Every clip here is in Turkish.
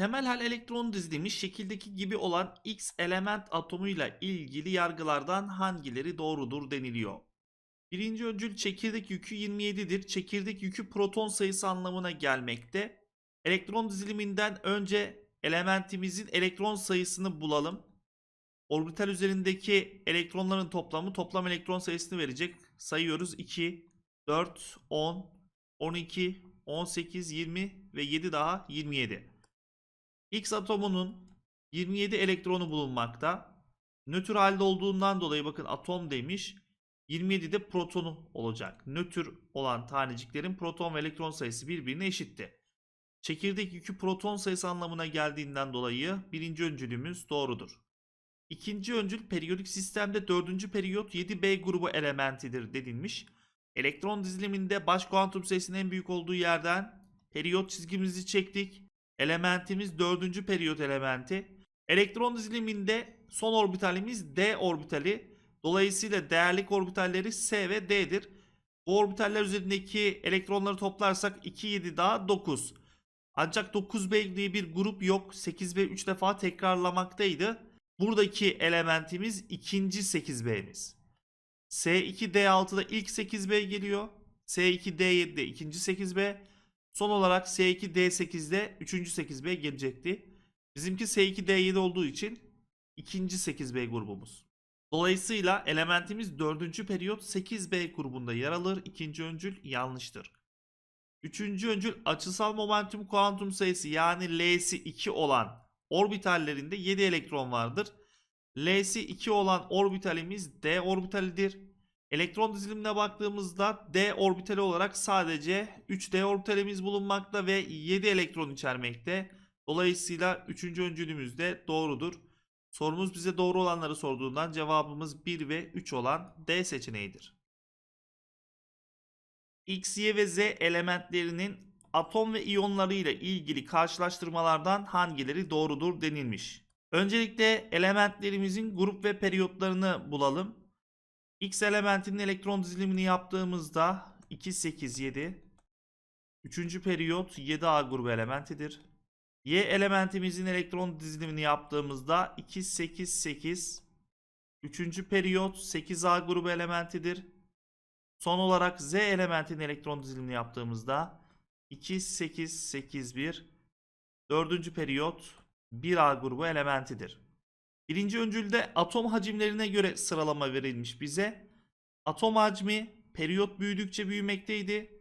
Temel hal elektron dizilimi şekildeki gibi olan X element atomuyla ilgili yargılardan hangileri doğrudur deniliyor. Birinci öncül çekirdek yükü 27'dir. Çekirdek yükü proton sayısı anlamına gelmekte. Elektron diziliminden önce elementimizin elektron sayısını bulalım. Orbital üzerindeki elektronların toplamı toplam elektron sayısını verecek. Sayıyoruz 2, 4, 10, 12, 18, 20 ve 7 daha 27. X atomunun 27 elektronu bulunmakta. Nötr halde olduğundan dolayı bakın atom demiş. 27 de protonu olacak. Nötr olan taneciklerin proton ve elektron sayısı birbirine eşitti. Çekirdek yükü proton sayısı anlamına geldiğinden dolayı birinci öncülümüz doğrudur. İkinci öncül periyodik sistemde dördüncü periyot 7B grubu elementidir denilmiş. Elektron diziliminde baş kuantum sayısının en büyük olduğu yerden periyot çizgimizi çektik. Elementimiz dördüncü periyot elementi. Elektron diziliminde son orbitalimiz D orbitali. Dolayısıyla değerlik orbitalleri S ve D'dir. Bu orbitaller üzerindeki elektronları toplarsak 2, 7 daha 9. Ancak 9B diye bir grup yok. 8B 3 defa tekrarlamaktaydı. Buradaki elementimiz ikinci 8B'miz. S2D6'da ilk 8B geliyor. S2D7'de ikinci 8B. Son olarak S2 D8'de 3. 8B gelecekti. Bizimki S2 D7 olduğu için 2. 8B grubumuz. Dolayısıyla elementimiz 4. periyot 8B grubunda yer alır. 2. öncül yanlıştır. 3. öncül açısal momentum kuantum sayısı yani L'si 2 olan orbitallerinde 7 elektron vardır. L'si 2 olan orbitalimiz D orbitalidir. Elektron dizilimine baktığımızda d orbitali olarak sadece 3d orbitalimiz bulunmakta ve 7 elektron içermekte. Dolayısıyla 3. öncülümüz de doğrudur. Sorumuz bize doğru olanları sorduğundan cevabımız 1 ve 3 olan D seçeneğidir. X, Y ve Z elementlerinin atom ve iyonlarıyla ilgili karşılaştırmalardan hangileri doğrudur denilmiş. Öncelikle elementlerimizin grup ve periyotlarını bulalım. X elementinin elektron dizilimini yaptığımızda 2, 8, 7. Üçüncü periyot 7A grubu elementidir. Y elementimizin elektron dizilimini yaptığımızda 2, 8, 8. Üçüncü periyot 8A grubu elementidir. Son olarak Z elementinin elektron dizilimini yaptığımızda 2, 8, 8, 1. Dördüncü periyot 1A grubu elementidir. Birinci öncülde atom hacimlerine göre sıralama verilmiş bize. Atom hacmi periyot büyüdükçe büyümekteydi.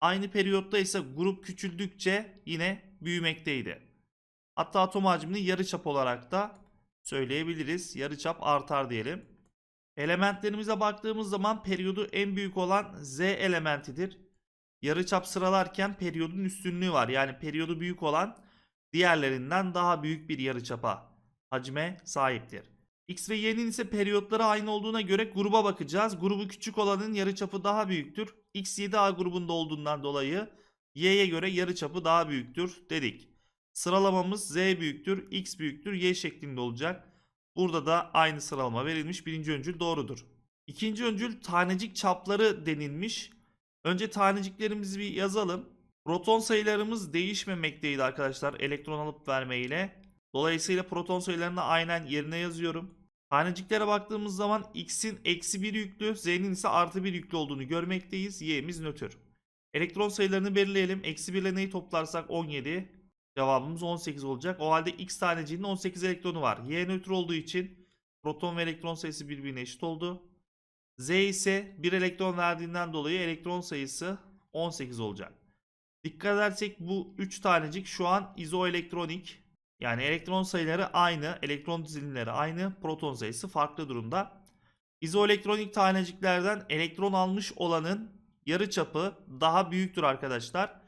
Aynı periyotta ise grup küçüldükçe yine büyümekteydi. Hatta atom hacmini yarıçap olarak da söyleyebiliriz. Yarıçap artar diyelim. Elementlerimize baktığımız zaman periyodu en büyük olan Z elementidir. Yarıçap sıralarken periyodun üstünlüğü var. Yani periyodu büyük olan diğerlerinden daha büyük bir yarıçapa hacme sahiptir. X ve Y'nin ise periyotları aynı olduğuna göre gruba bakacağız. Grubu küçük olanın yarıçapı daha büyüktür. X 7A grubunda olduğundan dolayı Y'ye göre yarıçapı daha büyüktür dedik. Sıralamamız Z büyüktür, X büyüktür, Y şeklinde olacak. Burada da aynı sıralama verilmiş. Birinci öncül doğrudur. İkinci öncül tanecik çapları denilmiş. Önce taneciklerimizi bir yazalım. Proton sayılarımız değişmemekteydi arkadaşlar elektron alıp verme ile. Dolayısıyla proton sayılarını aynen yerine yazıyorum. Taneciklere baktığımız zaman x'in eksi 1 yüklü, z'nin ise artı 1 yüklü olduğunu görmekteyiz. y'miz nötr. Elektron sayılarını belirleyelim. Eksi 1 ile neyi toplarsak 17. Cevabımız 18 olacak. O halde x taneciğinin 18 elektronu var. Y nötr olduğu için proton ve elektron sayısı birbirine eşit oldu. Z ise 1 elektron verdiğinden dolayı elektron sayısı 18 olacak. Dikkat edersek bu 3 tanecik şu an izoelektronik. Yani elektron sayıları aynı, elektron dizilimleri aynı, proton sayısı farklı durumda. İzoelektronik taneciklerden elektron almış olanın yarı çapı daha büyüktür arkadaşlar.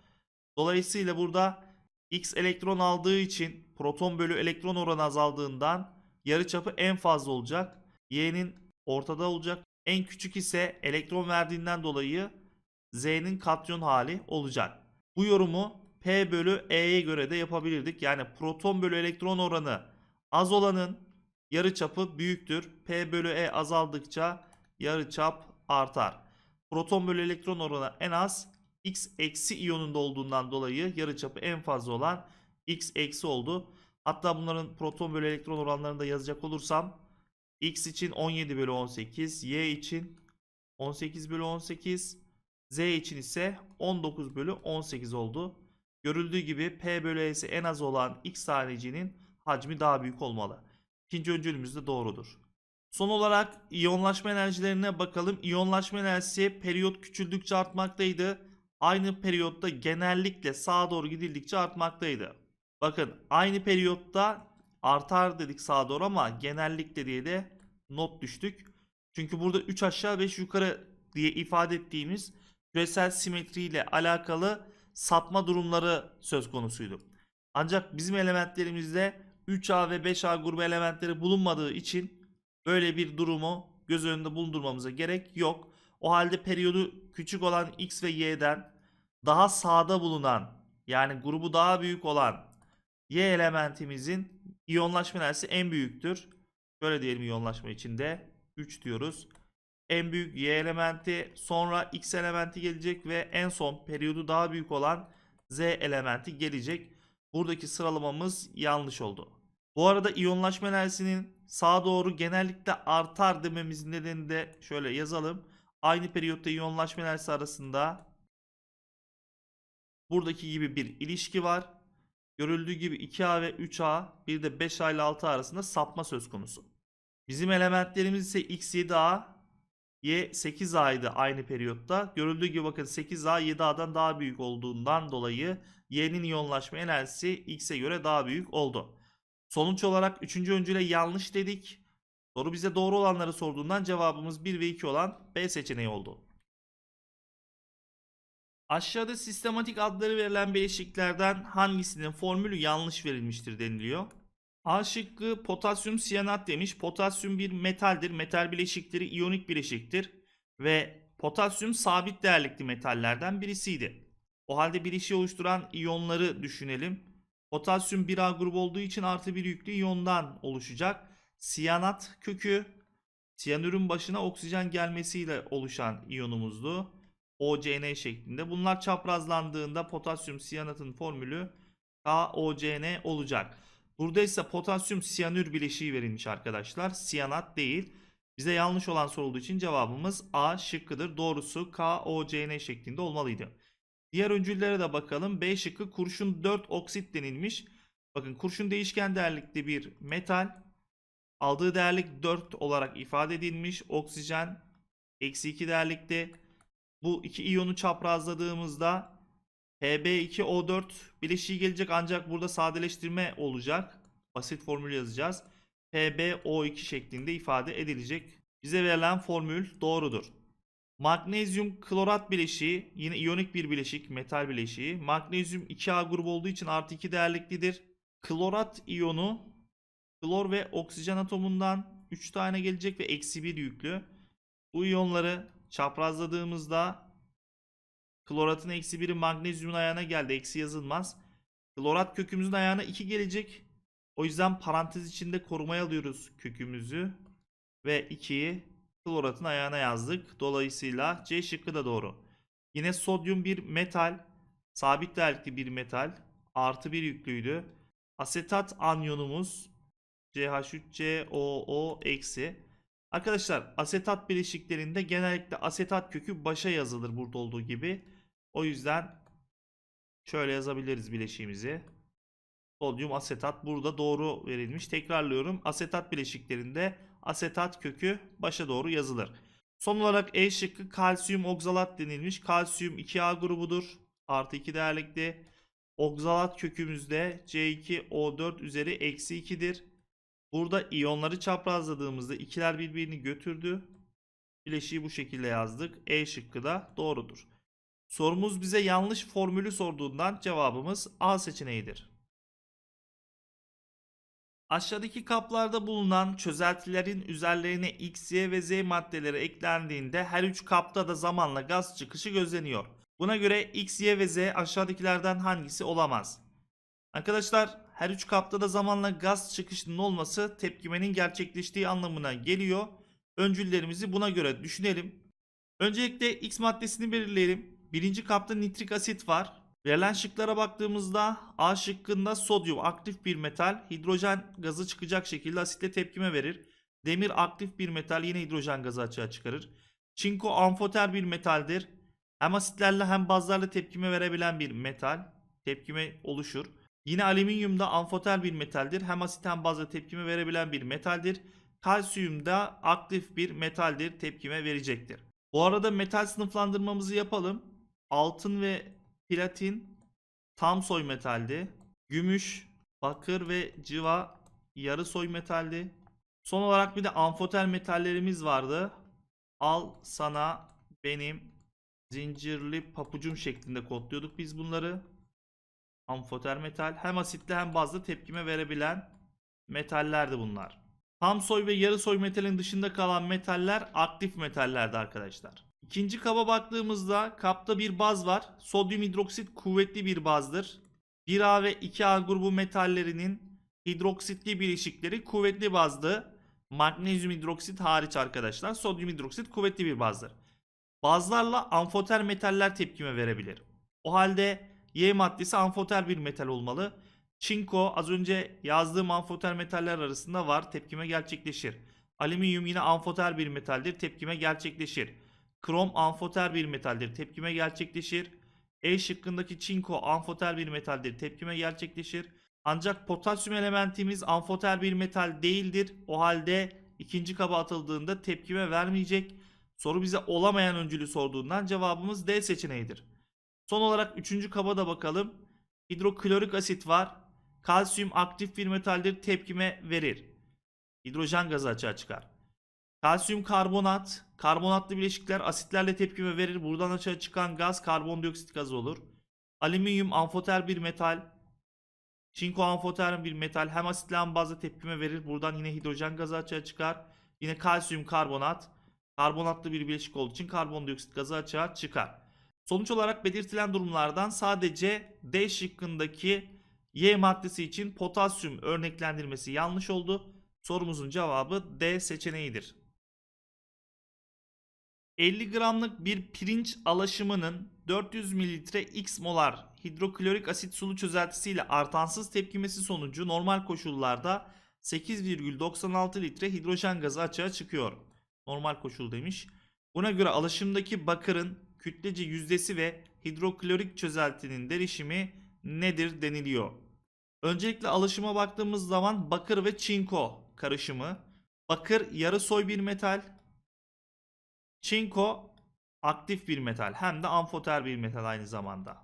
Dolayısıyla burada x elektron aldığı için proton bölü elektron oranı azaldığından yarı çapı en fazla olacak. Y'nin ortada olacak. En küçük ise elektron verdiğinden dolayı Z'nin katyon hali olacak. Bu yorumu P bölü E'ye göre de yapabilirdik. Yani proton bölü elektron oranı az olanın yarıçapı büyüktür. P bölü E azaldıkça yarıçap artar. Proton bölü elektron oranı en az X eksi iyonunda olduğundan dolayı yarıçapı en fazla olan X eksi oldu. Hatta bunların proton bölü elektron oranlarını da yazacak olursam X için 17 bölü 18, Y için 18 bölü 18, Z için ise 19 bölü 18 oldu. Görüldüğü gibi P bölü S'si en az olan X haricinin hacmi daha büyük olmalı. İkinci öncülümüz de doğrudur. Son olarak iyonlaşma enerjilerine bakalım. İyonlaşma enerjisi periyot küçüldükçe artmaktaydı. Aynı periyotta genellikle sağa doğru gidildikçe artmaktaydı. Bakın aynı periyotta artar dedik sağa doğru ama genellikle diye de not düştük. Çünkü burada 3 aşağı 5 yukarı diye ifade ettiğimiz küresel simetriyle alakalı satma durumları söz konusuydu. Ancak bizim elementlerimizde 3A ve 5A grubu elementleri bulunmadığı için böyle bir durumu göz önünde bulundurmamıza gerek yok. O halde periyodu küçük olan X ve Y'den daha sağda bulunan yani grubu daha büyük olan Y elementimizin iyonlaşma enerjisi en büyüktür. Böyle diyelim iyonlaşma içinde 3 diyoruz en büyük y elementi, sonra x elementi gelecek ve en son periyodu daha büyük olan z elementi gelecek. Buradaki sıralamamız yanlış oldu. Bu arada iyonlaşma enerjisinin sağa doğru genellikle artar dememizin nedeni de şöyle yazalım. Aynı periyotta iyonlaşma enerjisi arasında buradaki gibi bir ilişki var. Görüldüğü gibi 2A ve 3A bir de 5A ile 6A arasında sapma söz konusu. Bizim elementlerimiz ise X7A Y 8A'ydı aynı periyotta. Görüldüğü gibi bakın 8A 7A'dan daha büyük olduğundan dolayı Y'nin iyonlaşma enerjisi X'e göre daha büyük oldu. Sonuç olarak 3. öncüle yanlış dedik. Soru bize doğru olanları sorduğundan cevabımız 1 ve 2 olan B seçeneği oldu. Aşağıda sistematik adları verilen bileşiklerden hangisinin formülü yanlış verilmiştir deniliyor. A şıkkı potasyum siyanat demiş. Potasyum bir metaldir. Metal bileşikleri iyonik bileşiktir. Ve potasyum sabit değerlikli metallerden birisiydi. O halde bileşiği oluşturan iyonları düşünelim. Potasyum 1A grubu olduğu için artı bir yüklü iyondan oluşacak. Siyanat kökü siyanürün başına oksijen gelmesiyle oluşan iyonumuzdu. OCN şeklinde. Bunlar çaprazlandığında potasyum siyanatın formülü KOCN olacak. Burada ise potasyum siyanür bileşiği verilmiş arkadaşlar. Siyanat değil. Bize yanlış olan sorulduğu için cevabımız A şıkkıdır. Doğrusu KOCN şeklinde olmalıydı. Diğer öncüllere de bakalım. B şıkkı kurşun 4 oksit denilmiş. Bakın kurşun değişken değerlikli bir metal. Aldığı değerlik 4 olarak ifade edilmiş. Oksijen eksi 2 değerlikte. Bu iki iyonu çaprazladığımızda HB2O4 bileşiği gelecek ancak burada sadeleştirme olacak. Basit formül yazacağız. HbO2 şeklinde ifade edilecek. Bize verilen formül doğrudur. Magnezyum klorat bileşiği yine iyonik bir bileşik, metal bileşiği. Magnezyum 2A grubu olduğu için artı 2 değerliklidir. Klorat iyonu klor ve oksijen atomundan 3 tane gelecek ve eksi 1 yüklü. Bu iyonları çaprazladığımızda Kloratın eksi biri magnezyumun ayağına geldi. Eksi yazılmaz. Klorat kökümüzün ayağına 2 gelecek. O yüzden parantez içinde korumaya alıyoruz kökümüzü. Ve 2'yi kloratın ayağına yazdık. Dolayısıyla C şıkkı da doğru. Yine sodyum bir metal. Sabit değerli bir metal. Artı bir yüklüydü. Asetat anyonumuz CH3COO eksi. Arkadaşlar asetat bileşiklerinde genellikle asetat kökü başa yazılır burada olduğu gibi. O yüzden şöyle yazabiliriz bileşiğimizi. Sodyum asetat burada doğru verilmiş. Tekrarlıyorum. Asetat bileşiklerinde asetat kökü başa doğru yazılır. Son olarak E şıkkı kalsiyum oksalat denilmiş. Kalsiyum 2A grubudur. Artı 2 değerlikli. Oksalat kökümüzde C2O4 üzeri eksi 2'dir. Burada iyonları çaprazladığımızda ikiler birbirini götürdü. Bileşiği bu şekilde yazdık. E şıkkı da doğrudur. Sorumuz bize yanlış formülü sorduğundan cevabımız A seçeneğidir. Aşağıdaki kaplarda bulunan çözeltilerin üzerlerine X, Y ve Z maddeleri eklendiğinde her üç kapta da zamanla gaz çıkışı gözleniyor. Buna göre X, Y ve Z aşağıdakilerden hangisi olamaz? Arkadaşlar her üç kapta da zamanla gaz çıkışının olması tepkimenin gerçekleştiği anlamına geliyor. Öncüllerimizi buna göre düşünelim. Öncelikle X maddesini belirleyelim. Birinci kapta nitrik asit var. Verilen şıklara baktığımızda A şıkkında sodyum aktif bir metal hidrojen gazı çıkacak şekilde asitle tepkime verir. Demir aktif bir metal yine hidrojen gazı açığa çıkarır. Çinko amfoter bir metaldir. Hem asitlerle hem bazlarla tepkime verebilen bir metal tepkime oluşur. Yine alüminyum da amfoter bir metaldir. Hem asit hem bazla tepkime verebilen bir metaldir. Kalsiyum da aktif bir metaldir tepkime verecektir. Bu arada metal sınıflandırmamızı yapalım altın ve platin tam soy metaldi. Gümüş, bakır ve civa yarı soy metaldi. Son olarak bir de amfoter metallerimiz vardı. Al sana benim zincirli papucum şeklinde kodluyorduk biz bunları. Amfoter metal hem asitli hem bazlı tepkime verebilen metallerdi bunlar. Tam soy ve yarı soy metalin dışında kalan metaller aktif metallerdi arkadaşlar. İkinci kaba baktığımızda kapta bir baz var. Sodyum hidroksit kuvvetli bir bazdır. 1A ve 2A grubu metallerinin hidroksitli bileşikleri kuvvetli bazdı. Magnezyum hidroksit hariç arkadaşlar. Sodyum hidroksit kuvvetli bir bazdır. Bazlarla amfoter metaller tepkime verebilir. O halde Y maddesi amfoter bir metal olmalı. Çinko az önce yazdığım amfoter metaller arasında var. Tepkime gerçekleşir. Alüminyum yine amfoter bir metaldir. Tepkime gerçekleşir. Krom amfoter bir metaldir. Tepkime gerçekleşir. E şıkkındaki çinko amfoter bir metaldir. Tepkime gerçekleşir. Ancak potasyum elementimiz amfoter bir metal değildir. O halde ikinci kaba atıldığında tepkime vermeyecek. Soru bize olamayan öncülü sorduğundan cevabımız D seçeneğidir. Son olarak üçüncü kaba da bakalım. Hidroklorik asit var. Kalsiyum aktif bir metaldir. Tepkime verir. Hidrojen gazı açığa çıkar. Kalsiyum karbonat, karbonatlı bileşikler asitlerle tepkime verir. Buradan açığa çıkan gaz karbondioksit gazı olur. Alüminyum amfoter bir metal. Çinko amfoterin bir metal. Hem asitle hem bazla tepkime verir. Buradan yine hidrojen gazı açığa çıkar. Yine kalsiyum karbonat. Karbonatlı bir bileşik olduğu için karbondioksit gazı açığa çıkar. Sonuç olarak belirtilen durumlardan sadece D şıkkındaki Y maddesi için potasyum örneklendirmesi yanlış oldu. Sorumuzun cevabı D seçeneğidir. 50 gramlık bir pirinç alaşımının 400 mililitre x molar hidroklorik asit sulu çözeltisiyle artansız tepkimesi sonucu normal koşullarda 8,96 litre hidrojen gazı açığa çıkıyor. Normal koşul demiş. Buna göre alaşımdaki bakırın kütlece yüzdesi ve hidroklorik çözeltinin derişimi nedir deniliyor. Öncelikle alaşıma baktığımız zaman bakır ve çinko karışımı. Bakır yarı soy bir metal, Çinko aktif bir metal hem de amfoter bir metal aynı zamanda.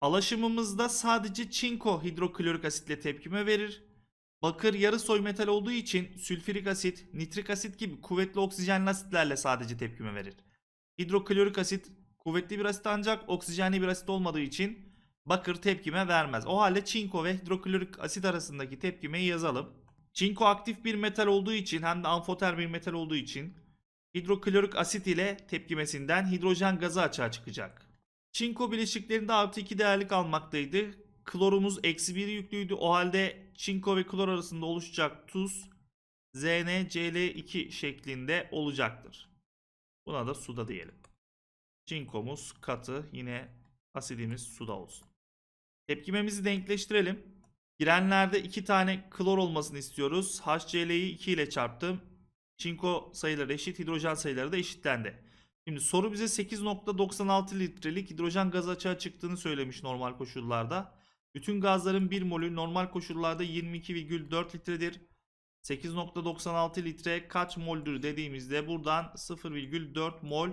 Alaşımımızda sadece çinko hidroklorik asitle tepkime verir. Bakır yarı soy metal olduğu için sülfürik asit, nitrik asit gibi kuvvetli oksijenli asitlerle sadece tepkime verir. Hidroklorik asit kuvvetli bir asit ancak oksijenli bir asit olmadığı için bakır tepkime vermez. O halde çinko ve hidroklorik asit arasındaki tepkimeyi yazalım. Çinko aktif bir metal olduğu için hem de amfoter bir metal olduğu için hidroklorik asit ile tepkimesinden hidrojen gazı açığa çıkacak. Çinko bileşiklerinde artı 2 değerlik almaktaydı. Klorumuz eksi 1 yüklüydü. O halde çinko ve klor arasında oluşacak tuz ZnCl2 şeklinde olacaktır. Buna da suda diyelim. Çinkomuz katı yine asidimiz suda olsun. Tepkimemizi denkleştirelim. Girenlerde 2 tane klor olmasını istiyoruz. HCl'yi 2 ile çarptım. Çinko sayıları eşit, hidrojen sayıları da eşitlendi. Şimdi soru bize 8.96 litrelik hidrojen gazı açığa çıktığını söylemiş normal koşullarda. Bütün gazların 1 molü normal koşullarda 22,4 litredir. 8.96 litre kaç moldür dediğimizde buradan 0,4 mol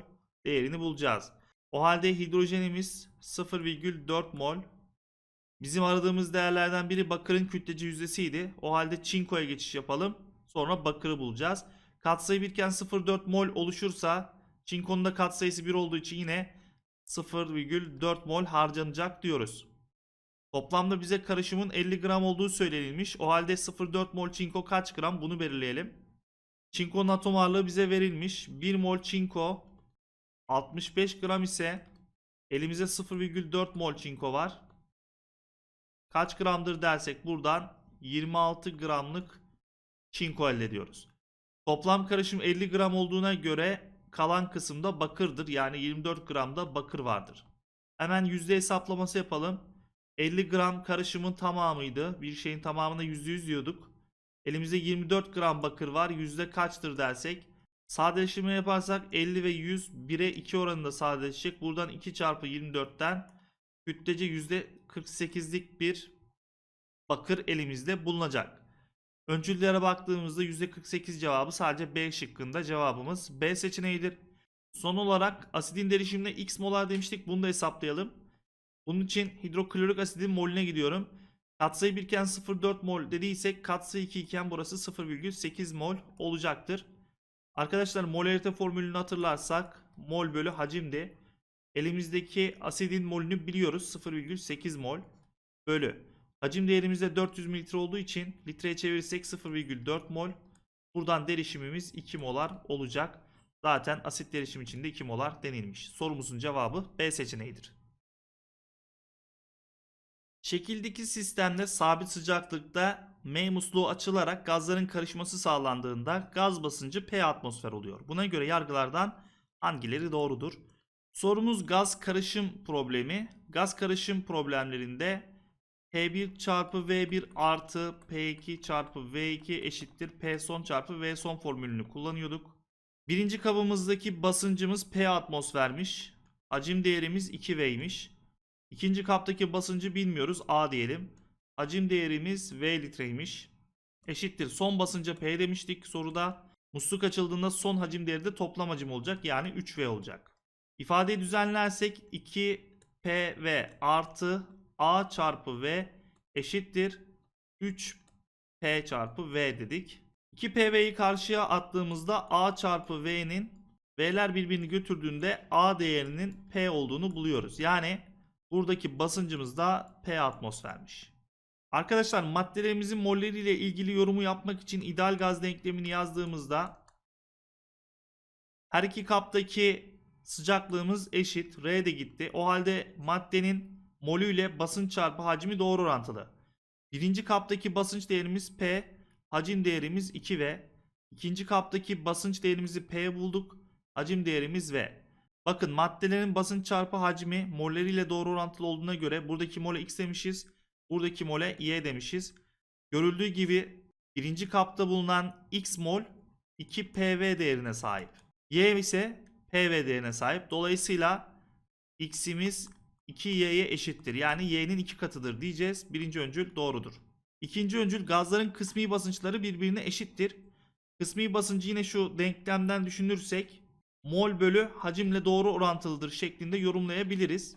değerini bulacağız. O halde hidrojenimiz 0,4 mol. Bizim aradığımız değerlerden biri bakırın kütleci yüzdesiydi. O halde çinkoya geçiş yapalım. Sonra bakırı bulacağız. Katsayı birken 0,4 mol oluşursa çinkonun da katsayısı 1 olduğu için yine 0,4 mol harcanacak diyoruz. Toplamda bize karışımın 50 gram olduğu söylenilmiş. O halde 0,4 mol çinko kaç gram bunu belirleyelim. Çinkonun atom ağırlığı bize verilmiş. 1 mol çinko 65 gram ise elimize 0,4 mol çinko var. Kaç gramdır dersek buradan 26 gramlık çinko elde ediyoruz. Toplam karışım 50 gram olduğuna göre kalan kısımda bakırdır. Yani 24 gramda bakır vardır. Hemen yüzde hesaplaması yapalım. 50 gram karışımın tamamıydı. Bir şeyin tamamına %100 diyorduk. Elimizde 24 gram bakır var. Yüzde kaçtır dersek. Sadeleştirme yaparsak 50 ve 100 1'e 2 oranında sadeleşecek. Buradan 2 çarpı 24'ten kütlece %48'lik bir bakır elimizde bulunacak. Öncüllere baktığımızda %48 cevabı sadece B şıkkında cevabımız B seçeneğidir. Son olarak asidin derişimine x molar demiştik. Bunu da hesaplayalım. Bunun için hidroklorik asidin molüne gidiyorum. Katsayı 1 iken 0,4 mol dediysek katsayı 2 iken burası 0,8 mol olacaktır. Arkadaşlar molarite formülünü hatırlarsak mol bölü hacimdi. Elimizdeki asidin molünü biliyoruz 0,8 mol bölü Hacim değerimizde 400 mililitre olduğu için litreye çevirirsek 0,4 mol. Buradan derişimimiz 2 molar olacak. Zaten asit derişim içinde 2 molar denilmiş. Sorumuzun cevabı B seçeneğidir. Şekildeki sistemde sabit sıcaklıkta M musluğu açılarak gazların karışması sağlandığında gaz basıncı P atmosfer oluyor. Buna göre yargılardan hangileri doğrudur? Sorumuz gaz karışım problemi. Gaz karışım problemlerinde P1 çarpı V1 artı P2 çarpı V2 eşittir P son çarpı V son formülünü kullanıyorduk. Birinci kabımızdaki basıncımız P atmosfermiş. Hacim değerimiz 2V'ymiş. İkinci kaptaki basıncı bilmiyoruz. A diyelim. Hacim değerimiz V litreymiş. Eşittir. Son basınca P demiştik soruda. Musluk açıldığında son hacim değeri de toplam hacim olacak. Yani 3V olacak. İfadeyi düzenlersek 2PV artı A çarpı V eşittir 3P çarpı V dedik. 2PV'yi karşıya attığımızda A çarpı V'nin V'ler birbirini götürdüğünde A değerinin P olduğunu buluyoruz. Yani buradaki basıncımız da P atmosfermiş. Arkadaşlar maddelerimizin molleri ile ilgili yorumu yapmak için ideal gaz denklemini yazdığımızda her iki kaptaki sıcaklığımız eşit. R de gitti. O halde maddenin molü ile basınç çarpı hacmi doğru orantılı. Birinci kaptaki basınç değerimiz P, hacim değerimiz 2 ve ikinci kaptaki basınç değerimizi P bulduk, hacim değerimiz V. Bakın maddelerin basınç çarpı hacmi molleriyle doğru orantılı olduğuna göre buradaki mole X demişiz, buradaki mole Y demişiz. Görüldüğü gibi birinci kapta bulunan X mol 2 PV değerine sahip. Y ise PV değerine sahip. Dolayısıyla X'imiz 2y'ye eşittir. Yani y'nin iki katıdır diyeceğiz. Birinci öncül doğrudur. İkinci öncül gazların kısmi basınçları birbirine eşittir. Kısmi basıncı yine şu denklemden düşünürsek mol bölü hacimle doğru orantılıdır şeklinde yorumlayabiliriz.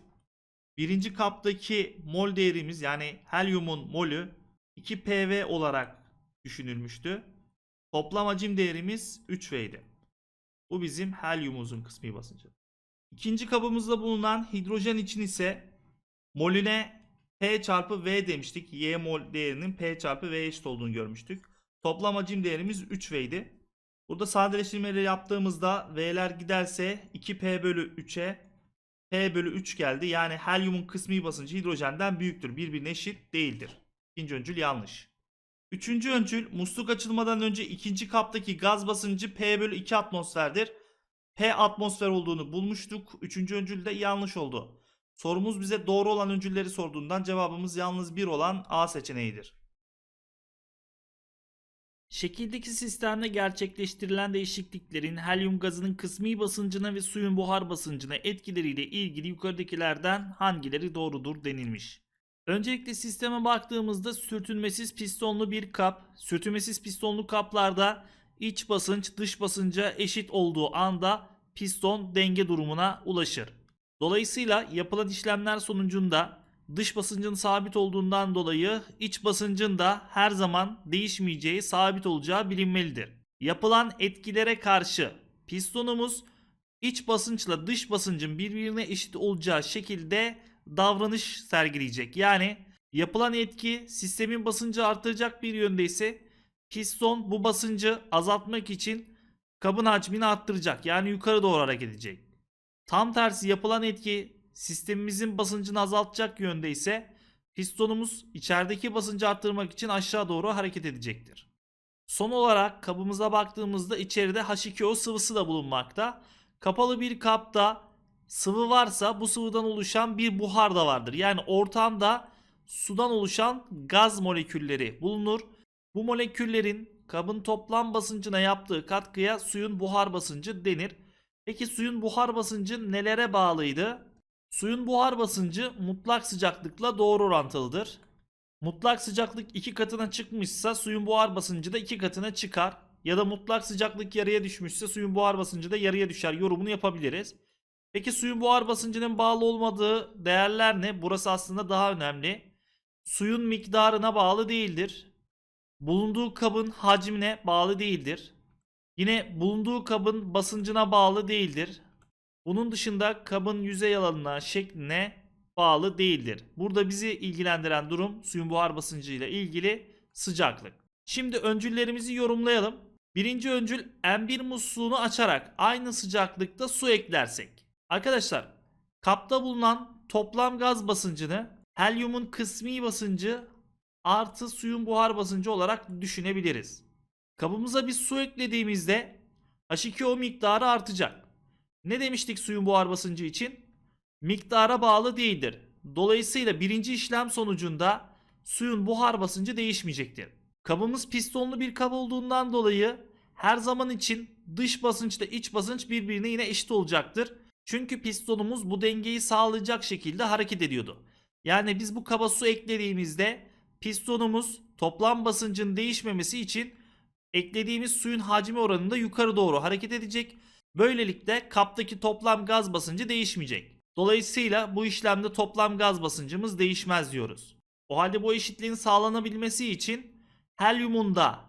Birinci kaptaki mol değerimiz yani helyumun molü 2 PV olarak düşünülmüştü. Toplam hacim değerimiz 3V Bu bizim helyumumuzun kısmi basıncı. İkinci kabımızda bulunan hidrojen için ise molüne P çarpı V demiştik. Y mol değerinin P çarpı V eşit olduğunu görmüştük. Toplam hacim değerimiz 3V idi. Burada sadeleştirmeleri yaptığımızda V'ler giderse 2P bölü 3'e P bölü 3 geldi. Yani helyumun kısmi basıncı hidrojenden büyüktür. Birbirine eşit değildir. İkinci öncül yanlış. Üçüncü öncül musluk açılmadan önce ikinci kaptaki gaz basıncı P bölü 2 atmosferdir. P atmosfer olduğunu bulmuştuk. Üçüncü öncül de yanlış oldu. Sorumuz bize doğru olan öncülleri sorduğundan cevabımız yalnız bir olan A seçeneğidir. Şekildeki sistemde gerçekleştirilen değişikliklerin helyum gazının kısmi basıncına ve suyun buhar basıncına etkileriyle ilgili yukarıdakilerden hangileri doğrudur denilmiş. Öncelikle sisteme baktığımızda sürtünmesiz pistonlu bir kap, sürtünmesiz pistonlu kaplarda iç basınç dış basınca eşit olduğu anda piston denge durumuna ulaşır. Dolayısıyla yapılan işlemler sonucunda dış basıncın sabit olduğundan dolayı iç basıncın da her zaman değişmeyeceği sabit olacağı bilinmelidir. Yapılan etkilere karşı pistonumuz iç basınçla dış basıncın birbirine eşit olacağı şekilde davranış sergileyecek. Yani yapılan etki sistemin basıncı artıracak bir yönde ise Piston bu basıncı azaltmak için kabın hacmini arttıracak. Yani yukarı doğru hareket edecek. Tam tersi yapılan etki sistemimizin basıncını azaltacak yönde ise pistonumuz içerideki basıncı arttırmak için aşağı doğru hareket edecektir. Son olarak kabımıza baktığımızda içeride H2O sıvısı da bulunmakta. Kapalı bir kapta sıvı varsa bu sıvıdan oluşan bir buhar da vardır. Yani ortamda sudan oluşan gaz molekülleri bulunur. Bu moleküllerin kabın toplam basıncına yaptığı katkıya suyun buhar basıncı denir. Peki suyun buhar basıncı nelere bağlıydı? Suyun buhar basıncı mutlak sıcaklıkla doğru orantılıdır. Mutlak sıcaklık 2 katına çıkmışsa suyun buhar basıncı da 2 katına çıkar. Ya da mutlak sıcaklık yarıya düşmüşse suyun buhar basıncı da yarıya düşer yorumunu yapabiliriz. Peki suyun buhar basıncının bağlı olmadığı değerler ne? Burası aslında daha önemli. Suyun miktarına bağlı değildir bulunduğu kabın hacmine bağlı değildir. Yine bulunduğu kabın basıncına bağlı değildir. Bunun dışında kabın yüzey alanına, şekline bağlı değildir. Burada bizi ilgilendiren durum suyun buhar basıncı ile ilgili sıcaklık. Şimdi öncüllerimizi yorumlayalım. Birinci öncül M1 musluğunu açarak aynı sıcaklıkta su eklersek. Arkadaşlar kapta bulunan toplam gaz basıncını helyumun kısmi basıncı artı suyun buhar basıncı olarak düşünebiliriz. Kabımıza bir su eklediğimizde H2O miktarı artacak. Ne demiştik suyun buhar basıncı için? Miktara bağlı değildir. Dolayısıyla birinci işlem sonucunda suyun buhar basıncı değişmeyecektir. Kabımız pistonlu bir kab olduğundan dolayı her zaman için dış ile iç basınç birbirine yine eşit olacaktır. Çünkü pistonumuz bu dengeyi sağlayacak şekilde hareket ediyordu. Yani biz bu kaba su eklediğimizde pistonumuz toplam basıncın değişmemesi için eklediğimiz suyun hacmi oranında yukarı doğru hareket edecek. Böylelikle kaptaki toplam gaz basıncı değişmeyecek. Dolayısıyla bu işlemde toplam gaz basıncımız değişmez diyoruz. O halde bu eşitliğin sağlanabilmesi için helyumun da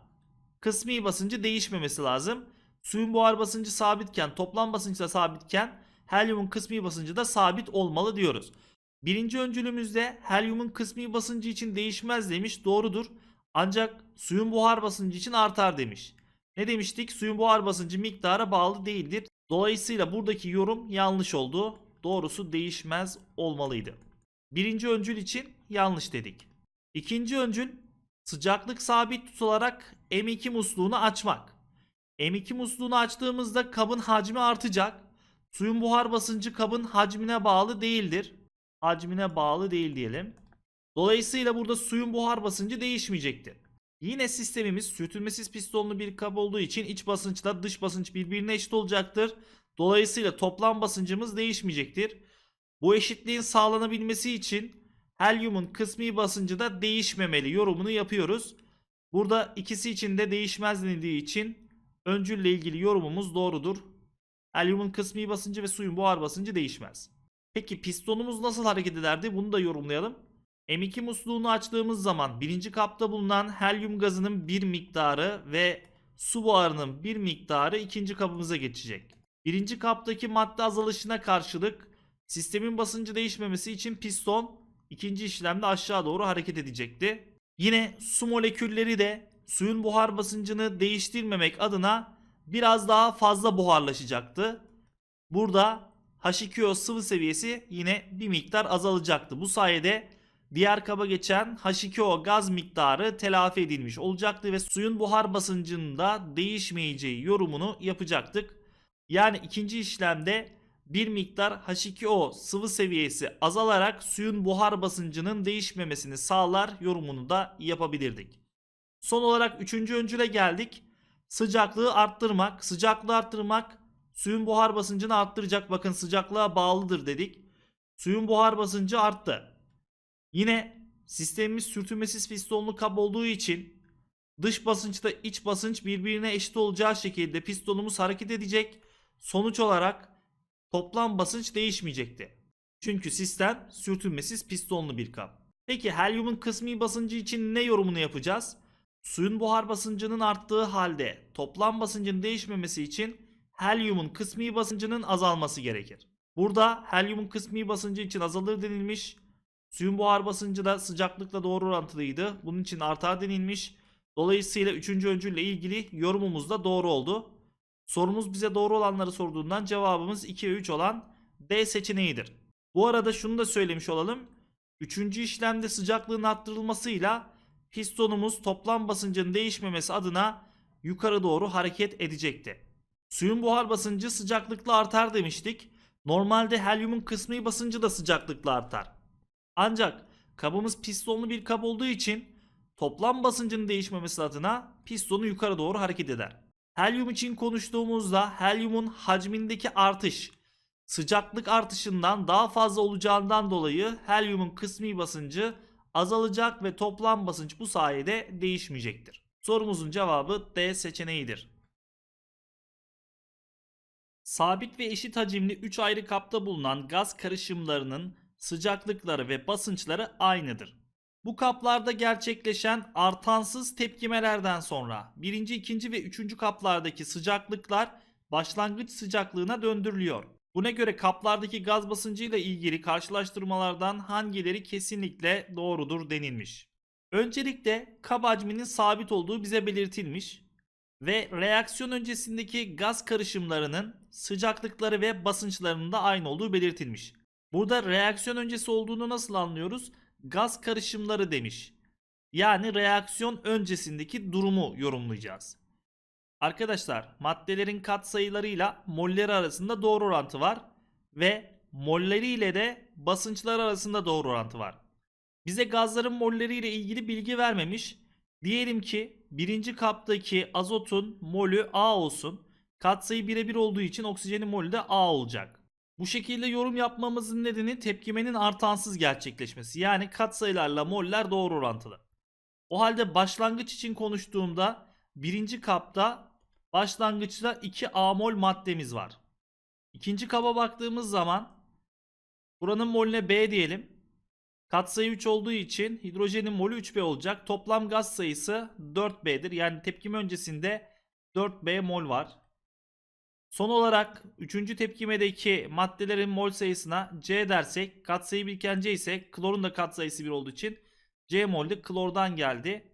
kısmi basıncı değişmemesi lazım. Suyun buhar basıncı sabitken toplam basıncı da sabitken helyumun kısmi basıncı da sabit olmalı diyoruz. Birinci öncülümüzde helyumun kısmi basıncı için değişmez demiş. Doğrudur. Ancak suyun buhar basıncı için artar demiş. Ne demiştik? Suyun buhar basıncı miktara bağlı değildir. Dolayısıyla buradaki yorum yanlış oldu. Doğrusu değişmez olmalıydı. Birinci öncül için yanlış dedik. İkinci öncül sıcaklık sabit tutularak M2 musluğunu açmak. M2 musluğunu açtığımızda kabın hacmi artacak. Suyun buhar basıncı kabın hacmine bağlı değildir hacmine bağlı değil diyelim. Dolayısıyla burada suyun buhar basıncı değişmeyecektir. Yine sistemimiz sürtünmesiz pistonlu bir kap olduğu için iç basınçla dış basınç birbirine eşit olacaktır. Dolayısıyla toplam basıncımız değişmeyecektir. Bu eşitliğin sağlanabilmesi için helyumun kısmi basıncı da değişmemeli yorumunu yapıyoruz. Burada ikisi için de değişmez denildiği için öncülle ilgili yorumumuz doğrudur. Helyumun kısmi basıncı ve suyun buhar basıncı değişmez. Peki pistonumuz nasıl hareket ederdi? Bunu da yorumlayalım. M2 musluğunu açtığımız zaman birinci kapta bulunan helyum gazının bir miktarı ve su buharının bir miktarı ikinci kabımıza geçecek. Birinci kaptaki madde azalışına karşılık sistemin basıncı değişmemesi için piston ikinci işlemde aşağı doğru hareket edecekti. Yine su molekülleri de suyun buhar basıncını değiştirmemek adına biraz daha fazla buharlaşacaktı. Burada H2O sıvı seviyesi yine bir miktar azalacaktı. Bu sayede diğer kaba geçen H2O gaz miktarı telafi edilmiş olacaktı ve suyun buhar basıncında değişmeyeceği yorumunu yapacaktık. Yani ikinci işlemde bir miktar H2O sıvı seviyesi azalarak suyun buhar basıncının değişmemesini sağlar yorumunu da yapabilirdik. Son olarak üçüncü öncüle geldik. Sıcaklığı arttırmak. Sıcaklığı arttırmak Suyun buhar basıncını arttıracak. Bakın sıcaklığa bağlıdır dedik. Suyun buhar basıncı arttı. Yine sistemimiz sürtünmesiz pistonlu kap olduğu için dış basınçta iç basınç birbirine eşit olacağı şekilde pistonumuz hareket edecek. Sonuç olarak toplam basınç değişmeyecekti. Çünkü sistem sürtünmesiz pistonlu bir kap. Peki helyumun kısmi basıncı için ne yorumunu yapacağız? Suyun buhar basıncının arttığı halde toplam basıncın değişmemesi için helyumun kısmi basıncının azalması gerekir. Burada helyumun kısmi basıncı için azalır denilmiş. Suyun buhar basıncı da sıcaklıkla doğru orantılıydı. Bunun için artar denilmiş. Dolayısıyla 3. öncülle ilgili yorumumuz da doğru oldu. Sorumuz bize doğru olanları sorduğundan cevabımız 2 ve 3 olan D seçeneğidir. Bu arada şunu da söylemiş olalım. 3. işlemde sıcaklığın arttırılmasıyla pistonumuz toplam basıncın değişmemesi adına yukarı doğru hareket edecekti. Suyun buhar basıncı sıcaklıkla artar demiştik. Normalde helyumun kısmi basıncı da sıcaklıkla artar. Ancak kabımız pistonlu bir kap olduğu için toplam basıncın değişmemesi adına pistonu yukarı doğru hareket eder. Helyum için konuştuğumuzda helyumun hacmindeki artış sıcaklık artışından daha fazla olacağından dolayı helyumun kısmi basıncı azalacak ve toplam basınç bu sayede değişmeyecektir. Sorumuzun cevabı D seçeneğidir. Sabit ve eşit hacimli 3 ayrı kapta bulunan gaz karışımlarının sıcaklıkları ve basınçları aynıdır. Bu kaplarda gerçekleşen artansız tepkimelerden sonra birinci, ikinci ve üçüncü kaplardaki sıcaklıklar başlangıç sıcaklığına döndürülüyor. Buna göre kaplardaki gaz basıncıyla ilgili karşılaştırmalardan hangileri kesinlikle doğrudur denilmiş. Öncelikle kap hacminin sabit olduğu bize belirtilmiş ve reaksiyon öncesindeki gaz karışımlarının sıcaklıkları ve basınçlarının da aynı olduğu belirtilmiş. Burada reaksiyon öncesi olduğunu nasıl anlıyoruz? Gaz karışımları demiş. Yani reaksiyon öncesindeki durumu yorumlayacağız. Arkadaşlar maddelerin kat katsayılarıyla molleri arasında doğru orantı var ve molleri ile de basınçlar arasında doğru orantı var. Bize gazların molleri ile ilgili bilgi vermemiş. Diyelim ki birinci kaptaki azotun molü A olsun. Katsayı birebir olduğu için oksijenin molü de A olacak. Bu şekilde yorum yapmamızın nedeni tepkimenin artansız gerçekleşmesi. Yani katsayılarla moller doğru orantılı. O halde başlangıç için konuştuğumda birinci kapta başlangıçta 2 A mol maddemiz var. İkinci kaba baktığımız zaman buranın molüne B diyelim. Katsayı 3 olduğu için hidrojenin molü 3B olacak. Toplam gaz sayısı 4B'dir. Yani tepkim öncesinde 4B mol var. Son olarak 3. tepkimedeki maddelerin mol sayısına C dersek katsayı birken C ise klorun da katsayısı 1 olduğu için C molde klordan geldi.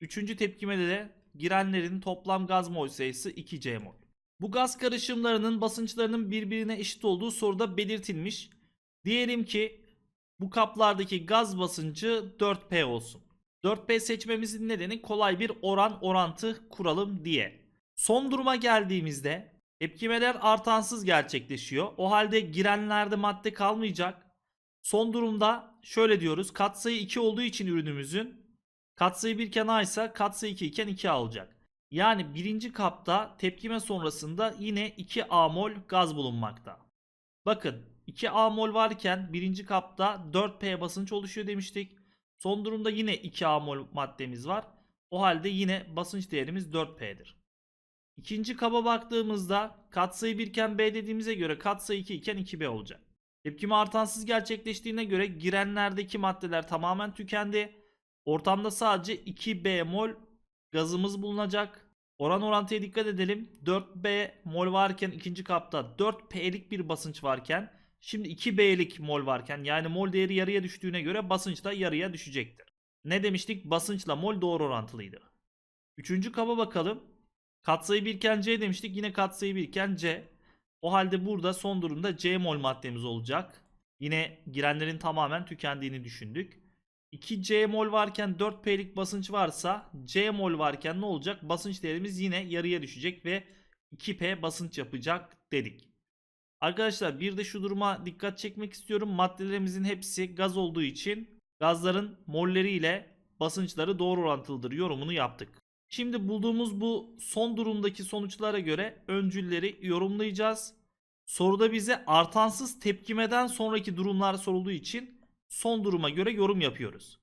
3. tepkimede de girenlerin toplam gaz mol sayısı 2C mol. Bu gaz karışımlarının basınçlarının birbirine eşit olduğu soruda belirtilmiş. Diyelim ki bu kaplardaki gaz basıncı 4P olsun. 4P seçmemizin nedeni kolay bir oran orantı kuralım diye. Son duruma geldiğimizde tepkimeler artansız gerçekleşiyor. O halde girenlerde madde kalmayacak. Son durumda şöyle diyoruz. Katsayı 2 olduğu için ürünümüzün katsayı 1 iken A ise katsayı 2 iken 2 alacak. Yani birinci kapta tepkime sonrasında yine 2 A mol gaz bulunmakta. Bakın 2 A mol varken birinci kapta 4P basınç oluşuyor demiştik. Son durumda yine 2 A mol maddemiz var. O halde yine basınç değerimiz 4P'dir. İkinci kaba baktığımızda katsayı 1 iken B dediğimize göre katsayı 2 iken 2B olacak. Tepkime artansız gerçekleştiğine göre girenlerdeki maddeler tamamen tükendi. Ortamda sadece 2B mol gazımız bulunacak. Oran orantıya dikkat edelim. 4B mol varken ikinci kapta 4P'lik bir basınç varken Şimdi 2B'lik mol varken yani mol değeri yarıya düştüğüne göre basınç da yarıya düşecektir. Ne demiştik? Basınçla mol doğru orantılıydı. Üçüncü kaba bakalım. Katsayı birken C demiştik. Yine katsayı birken C. O halde burada son durumda C mol maddemiz olacak. Yine girenlerin tamamen tükendiğini düşündük. 2C mol varken 4P'lik basınç varsa C mol varken ne olacak? Basınç değerimiz yine yarıya düşecek ve 2P basınç yapacak dedik. Arkadaşlar bir de şu duruma dikkat çekmek istiyorum. Maddelerimizin hepsi gaz olduğu için gazların molleriyle basınçları doğru orantılıdır yorumunu yaptık. Şimdi bulduğumuz bu son durumdaki sonuçlara göre öncülleri yorumlayacağız. Soruda bize artansız tepkimeden sonraki durumlar sorulduğu için son duruma göre yorum yapıyoruz.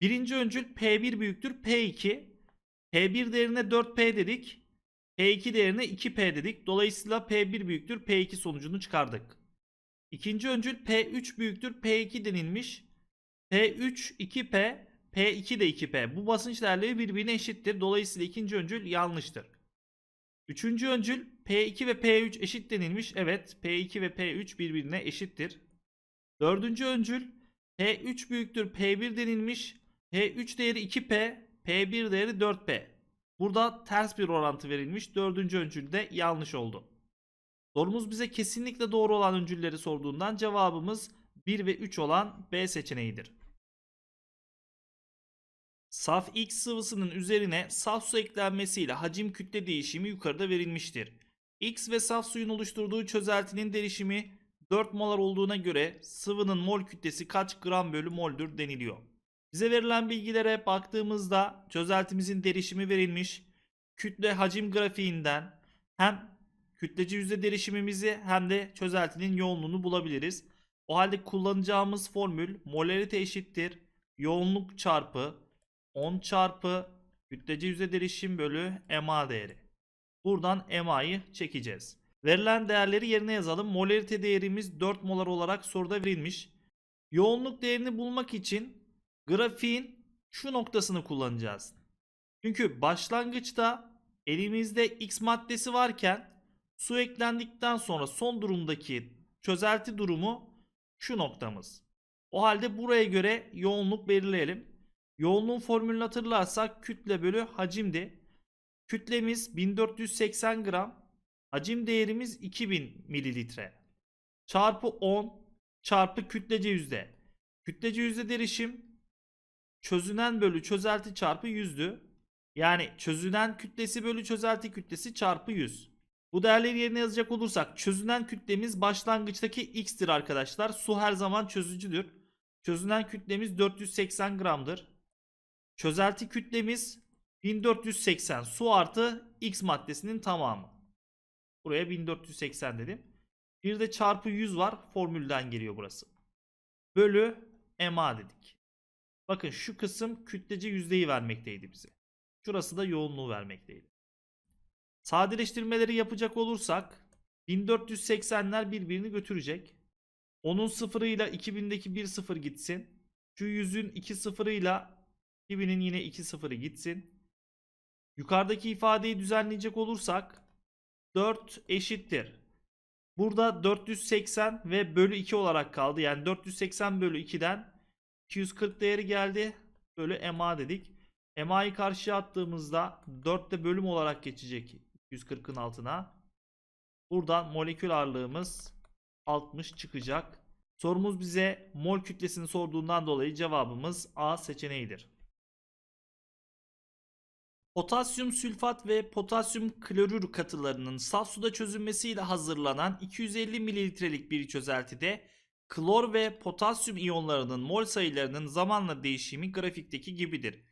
Birinci öncül P1 büyüktür P2. P1 değerine 4P dedik. P2 değerine 2P dedik. Dolayısıyla P1 büyüktür P2 sonucunu çıkardık. İkinci öncül P3 büyüktür P2 denilmiş. P3 2P, P2 de 2P. Bu basınç değerleri birbirine eşittir. Dolayısıyla ikinci öncül yanlıştır. Üçüncü öncül P2 ve P3 eşit denilmiş. Evet P2 ve P3 birbirine eşittir. Dördüncü öncül P3 büyüktür P1 denilmiş. P3 değeri 2P, P1 değeri 4P. Burada ters bir orantı verilmiş. Dördüncü öncül de yanlış oldu. Sorumuz bize kesinlikle doğru olan öncülleri sorduğundan cevabımız 1 ve 3 olan B seçeneğidir. Saf X sıvısının üzerine saf su eklenmesiyle hacim kütle değişimi yukarıda verilmiştir. X ve saf suyun oluşturduğu çözeltinin derişimi 4 molar olduğuna göre sıvının mol kütlesi kaç gram bölü moldür deniliyor. Bize verilen bilgilere baktığımızda çözeltimizin derişimi verilmiş. Kütle hacim grafiğinden hem kütleci yüzde derişimimizi hem de çözeltinin yoğunluğunu bulabiliriz. O halde kullanacağımız formül molarite eşittir yoğunluk çarpı 10 çarpı kütleci yüzde derişim bölü MA değeri. Buradan MA'yı çekeceğiz. Verilen değerleri yerine yazalım. Molarite değerimiz 4 molar olarak soruda verilmiş. Yoğunluk değerini bulmak için grafiğin şu noktasını kullanacağız. Çünkü başlangıçta elimizde X maddesi varken su eklendikten sonra son durumdaki çözelti durumu şu noktamız. O halde buraya göre yoğunluk belirleyelim. Yoğunluğun formülünü hatırlarsak kütle bölü hacimdi. Kütlemiz 1480 gram. Hacim değerimiz 2000 mililitre. Çarpı 10 çarpı kütlece yüzde. Kütlece yüzde derişim çözünen bölü çözelti çarpı 100'dü. Yani çözünen kütlesi bölü çözelti kütlesi çarpı 100. Bu değerleri yerine yazacak olursak çözünen kütlemiz başlangıçtaki x'tir arkadaşlar. Su her zaman çözücüdür. Çözünen kütlemiz 480 gramdır. Çözelti kütlemiz 1480 su artı x maddesinin tamamı. Buraya 1480 dedim. Bir de çarpı 100 var. Formülden geliyor burası. Bölü ma dedik. Bakın şu kısım kütlece yüzdeyi vermekteydi bize. Şurası da yoğunluğu vermekteydi. Sadeleştirmeleri yapacak olursak 1480'ler birbirini götürecek. Onun sıfırıyla 2000'deki bir sıfır gitsin. Şu yüzün iki sıfırıyla 2000'in yine iki sıfırı gitsin. Yukarıdaki ifadeyi düzenleyecek olursak 4 eşittir. Burada 480 ve bölü 2 olarak kaldı. Yani 480 bölü 2'den 240 değeri geldi. Bölü MA dedik. MA'yı karşıya attığımızda 4'te bölüm olarak geçecek 240'ın altına. Buradan molekül ağırlığımız 60 çıkacak. Sorumuz bize mol kütlesini sorduğundan dolayı cevabımız A seçeneğidir. Potasyum sülfat ve potasyum klorür katılarının saf suda çözünmesiyle hazırlanan 250 mililitrelik bir çözeltide klor ve potasyum iyonlarının mol sayılarının zamanla değişimi grafikteki gibidir.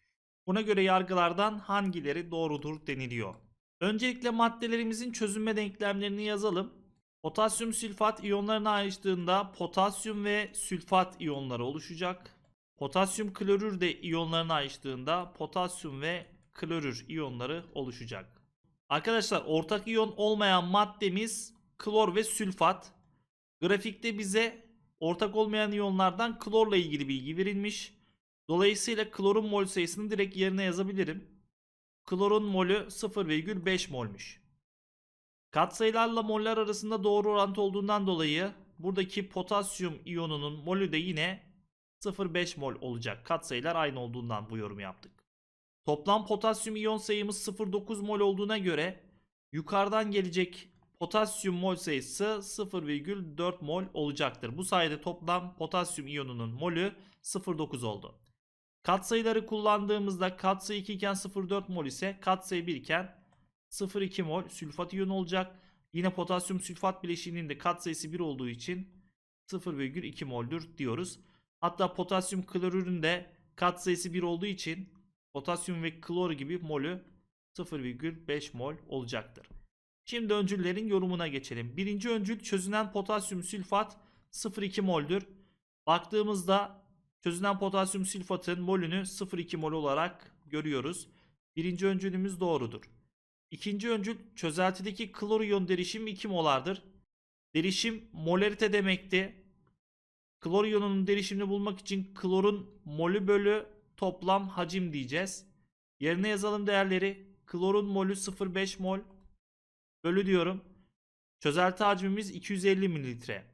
Buna göre yargılardan hangileri doğrudur deniliyor. Öncelikle maddelerimizin çözünme denklemlerini yazalım. Potasyum sülfat iyonlarına ayrıştığında potasyum ve sülfat iyonları oluşacak. Potasyum klorür de iyonlarına ayrıştığında potasyum ve klorür iyonları oluşacak. Arkadaşlar ortak iyon olmayan maddemiz klor ve sülfat. Grafikte bize Ortak olmayan iyonlardan klorla ilgili bilgi verilmiş. Dolayısıyla klorun mol sayısını direkt yerine yazabilirim. Klorun molü 0,5 molmuş. Katsayılarla moller arasında doğru orantı olduğundan dolayı buradaki potasyum iyonunun molü de yine 0,5 mol olacak. Katsayılar aynı olduğundan bu yorumu yaptık. Toplam potasyum iyon sayımız 0,9 mol olduğuna göre yukarıdan gelecek Potasyum mol sayısı 0,4 mol olacaktır. Bu sayede toplam potasyum iyonunun molü 0,9 oldu. Katsayıları kullandığımızda katsayı 2 iken 0,4 mol ise katsayı 1 iken 0,2 mol sülfat iyon olacak. Yine potasyum sülfat bileşiğinin de katsayısı 1 olduğu için 0,2 moldür diyoruz. Hatta potasyum klorürün de katsayısı 1 olduğu için potasyum ve klor gibi molü 0,5 mol olacaktır. Şimdi öncüllerin yorumuna geçelim. Birinci öncül çözünen potasyum sülfat 0,2 moldür. Baktığımızda çözünen potasyum sülfatın molünü 0,2 mol olarak görüyoruz. Birinci öncülümüz doğrudur. İkinci öncül çözeltideki kloriyon derişim 2 molardır. Derişim molarite demekti. Kloriyonun derişimini bulmak için klorun molü bölü toplam hacim diyeceğiz. Yerine yazalım değerleri. Klorun molü 0,5 mol. Bölü diyorum. Çözelti hacmimiz 250 mililitre.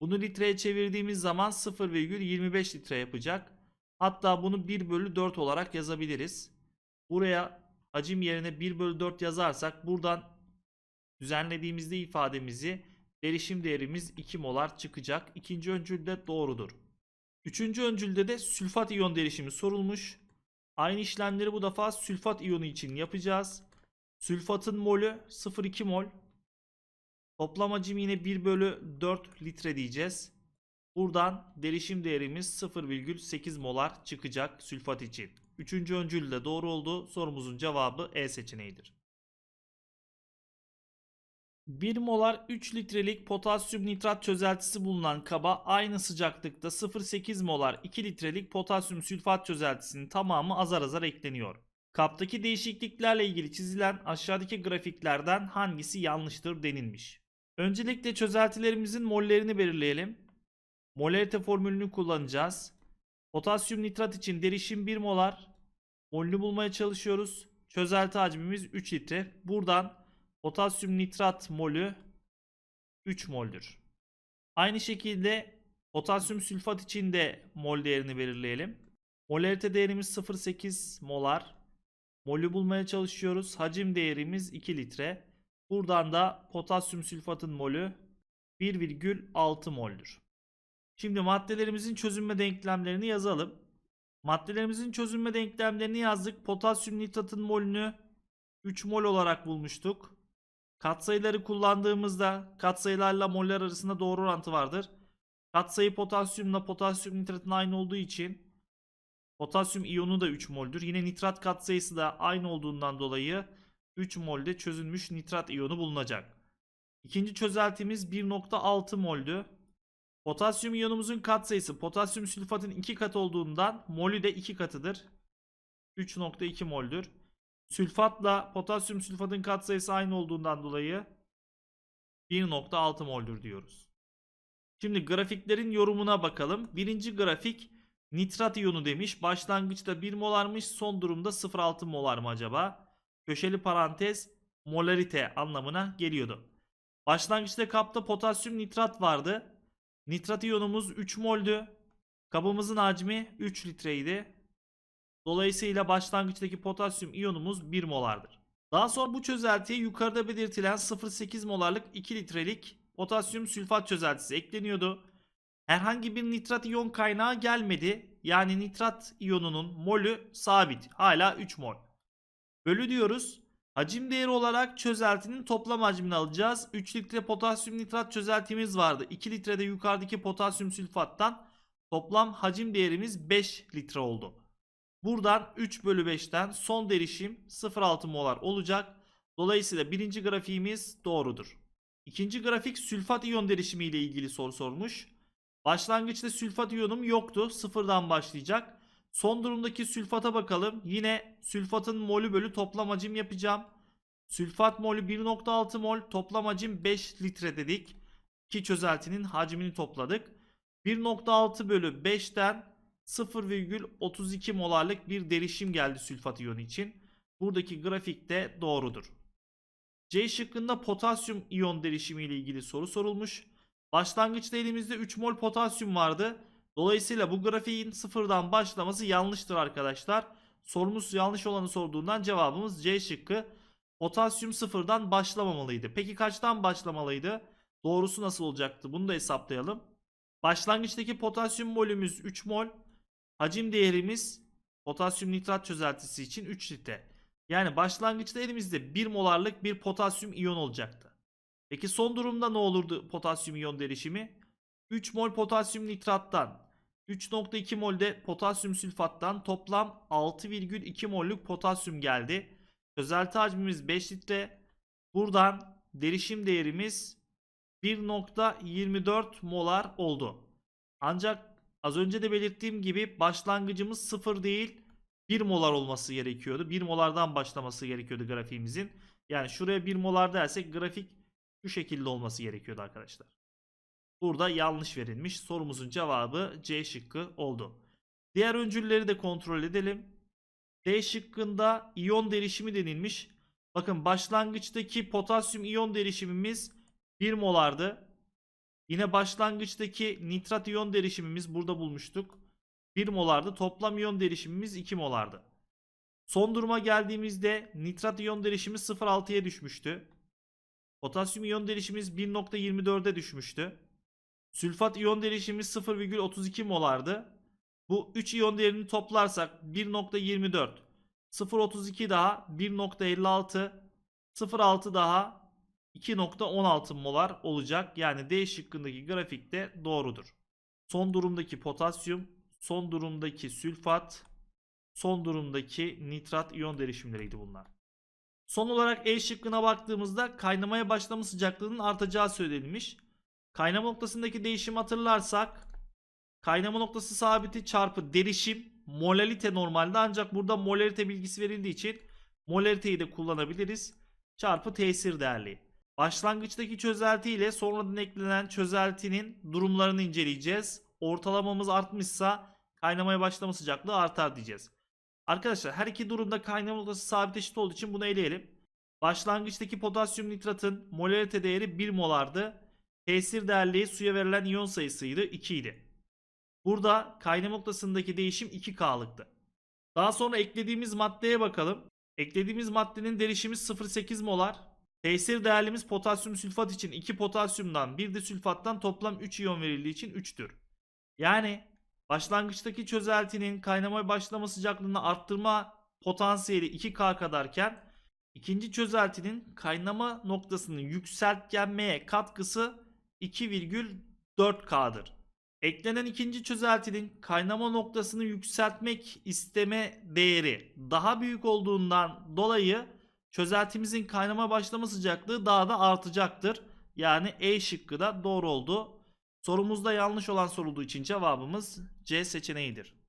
Bunu litreye çevirdiğimiz zaman 0,25 litre yapacak. Hatta bunu 1 bölü 4 olarak yazabiliriz. Buraya hacim yerine 1 bölü 4 yazarsak buradan düzenlediğimizde ifademizi derişim değerimiz 2 molar çıkacak. İkinci öncülde doğrudur. Üçüncü öncülde de sülfat iyon derişimi sorulmuş. Aynı işlemleri bu defa sülfat iyonu için yapacağız. Sülfatın molü 0,2 mol. Toplam hacim yine 1 bölü 4 litre diyeceğiz. Buradan derişim değerimiz 0,8 molar çıkacak sülfat için. Üçüncü öncül de doğru oldu. Sorumuzun cevabı E seçeneğidir. 1 molar 3 litrelik potasyum nitrat çözeltisi bulunan kaba aynı sıcaklıkta 0,8 molar 2 litrelik potasyum sülfat çözeltisinin tamamı azar azar ekleniyor. Kaptaki değişikliklerle ilgili çizilen aşağıdaki grafiklerden hangisi yanlıştır denilmiş. Öncelikle çözeltilerimizin mollerini belirleyelim. Molarite formülünü kullanacağız. Potasyum nitrat için derişim 1 molar. Molünü bulmaya çalışıyoruz. Çözelti hacmimiz 3 litre. Buradan potasyum nitrat molü 3 moldür. Aynı şekilde potasyum sülfat için de mol değerini belirleyelim. Molarite değerimiz 0.8 molar. Mol'ü bulmaya çalışıyoruz. Hacim değerimiz 2 litre. Buradan da potasyum sülfatın molü 1,6 moldür. Şimdi maddelerimizin çözünme denklemlerini yazalım. Maddelerimizin çözünme denklemlerini yazdık. Potasyum nitratın molünü 3 mol olarak bulmuştuk. Katsayıları kullandığımızda katsayılarla moller arasında doğru orantı vardır. Katsayı potasyumla potasyum nitratın aynı olduğu için Potasyum iyonu da 3 moldür. Yine nitrat katsayısı da aynı olduğundan dolayı 3 molde çözülmüş nitrat iyonu bulunacak. İkinci çözeltimiz 1.6 moldü. Potasyum iyonumuzun katsayısı potasyum sülfatın 2 katı olduğundan molü de 2 katıdır. 3.2 moldür. Sülfatla potasyum sülfatın katsayısı aynı olduğundan dolayı 1.6 moldür diyoruz. Şimdi grafiklerin yorumuna bakalım. Birinci grafik Nitrat iyonu demiş. Başlangıçta 1 molarmış. Son durumda 0.6 molar mı acaba? Köşeli parantez molarite anlamına geliyordu. Başlangıçta kapta potasyum nitrat vardı. Nitrat iyonumuz 3 moldü. Kabımızın hacmi 3 litreydi. Dolayısıyla başlangıçtaki potasyum iyonumuz 1 molardır. Daha sonra bu çözeltiye yukarıda belirtilen 0.8 molarlık 2 litrelik potasyum sülfat çözeltisi ekleniyordu. Herhangi bir nitrat iyon kaynağı gelmedi. Yani nitrat iyonunun molü sabit. Hala 3 mol. Bölü diyoruz. Hacim değeri olarak çözeltinin toplam hacmini alacağız. 3 litre potasyum nitrat çözeltimiz vardı. 2 litre de yukarıdaki potasyum sülfattan toplam hacim değerimiz 5 litre oldu. Buradan 3 bölü 5'ten son derişim 0.6 molar olacak. Dolayısıyla birinci grafiğimiz doğrudur. İkinci grafik sülfat iyon derişimi ile ilgili soru sormuş. Başlangıçta sülfat iyonum yoktu. Sıfırdan başlayacak. Son durumdaki sülfata bakalım. Yine sülfatın molü bölü toplam hacim yapacağım. Sülfat molü 1.6 mol. Toplam hacim 5 litre dedik. Ki çözeltinin hacmini topladık. 1.6 bölü 5'ten 0,32 molarlık bir derişim geldi sülfat iyonu için. Buradaki grafik de doğrudur. C şıkkında potasyum iyon derişimi ile ilgili soru sorulmuş. Başlangıçta elimizde 3 mol potasyum vardı. Dolayısıyla bu grafiğin sıfırdan başlaması yanlıştır arkadaşlar. Sorumuz yanlış olanı sorduğundan cevabımız C şıkkı. Potasyum sıfırdan başlamamalıydı. Peki kaçtan başlamalıydı? Doğrusu nasıl olacaktı? Bunu da hesaplayalım. Başlangıçtaki potasyum molümüz 3 mol. Hacim değerimiz potasyum nitrat çözeltisi için 3 litre. Yani başlangıçta elimizde 1 molarlık bir potasyum iyon olacaktı. Peki son durumda ne olurdu potasyum iyon derişimi? 3 mol potasyum nitrattan 3.2 mol de potasyum sülfattan toplam 6,2 molluk potasyum geldi. Çözelti hacmimiz 5 litre. Buradan derişim değerimiz 1.24 molar oldu. Ancak az önce de belirttiğim gibi başlangıcımız 0 değil 1 molar olması gerekiyordu. 1 molardan başlaması gerekiyordu grafiğimizin. Yani şuraya 1 molar dersek grafik şu şekilde olması gerekiyordu arkadaşlar. Burada yanlış verilmiş. Sorumuzun cevabı C şıkkı oldu. Diğer öncülleri de kontrol edelim. D şıkkında iyon derişimi denilmiş. Bakın başlangıçtaki potasyum iyon derişimimiz 1 molardı. Yine başlangıçtaki nitrat iyon derişimimiz burada bulmuştuk. 1 molardı. Toplam iyon derişimimiz 2 molardı. Son duruma geldiğimizde nitrat iyon derişimi 0.6'ya düşmüştü. Potasyum iyon derişimiz 1.24'e düşmüştü. Sülfat iyon derişimiz 0,32 molardı. Bu 3 iyon değerini toplarsak 1.24, 0.32 daha 1.56, 0.6 daha 2.16 molar olacak. Yani D şıkkındaki de doğrudur. Son durumdaki potasyum, son durumdaki sülfat, son durumdaki nitrat iyon derişimleriydi bunlar. Son olarak E şıkkına baktığımızda kaynamaya başlama sıcaklığının artacağı söylenmiş. Kaynama noktasındaki değişimi hatırlarsak kaynama noktası sabiti çarpı derişim molalite normalde ancak burada molalite bilgisi verildiği için molaliteyi de kullanabiliriz. Çarpı tesir değerli. Başlangıçtaki çözelti ile sonradan eklenen çözeltinin durumlarını inceleyeceğiz. Ortalamamız artmışsa kaynamaya başlama sıcaklığı artar diyeceğiz. Arkadaşlar her iki durumda kaynama noktası sabit eşit olduğu için bunu eleyelim. Başlangıçtaki potasyum nitratın molarite değeri 1 molardı. Tesir değerliği suya verilen iyon sayısıydı 2 idi. Burada kaynama noktasındaki değişim 2K'lıktı. Daha sonra eklediğimiz maddeye bakalım. Eklediğimiz maddenin derişimiz 0.8 molar. Tesir değerlimiz potasyum sülfat için 2 potasyumdan 1 de sülfattan toplam 3 iyon verildiği için 3'tür. Yani Başlangıçtaki çözeltinin kaynama başlama sıcaklığını arttırma potansiyeli 2K kadarken ikinci çözeltinin kaynama noktasının yükseltgenmeye katkısı 2,4K'dır. Eklenen ikinci çözeltinin kaynama noktasını yükseltmek isteme değeri daha büyük olduğundan dolayı çözeltimizin kaynama başlama sıcaklığı daha da artacaktır. Yani E şıkkı da doğru oldu Sorumuzda yanlış olan sorulduğu için cevabımız C seçeneğidir.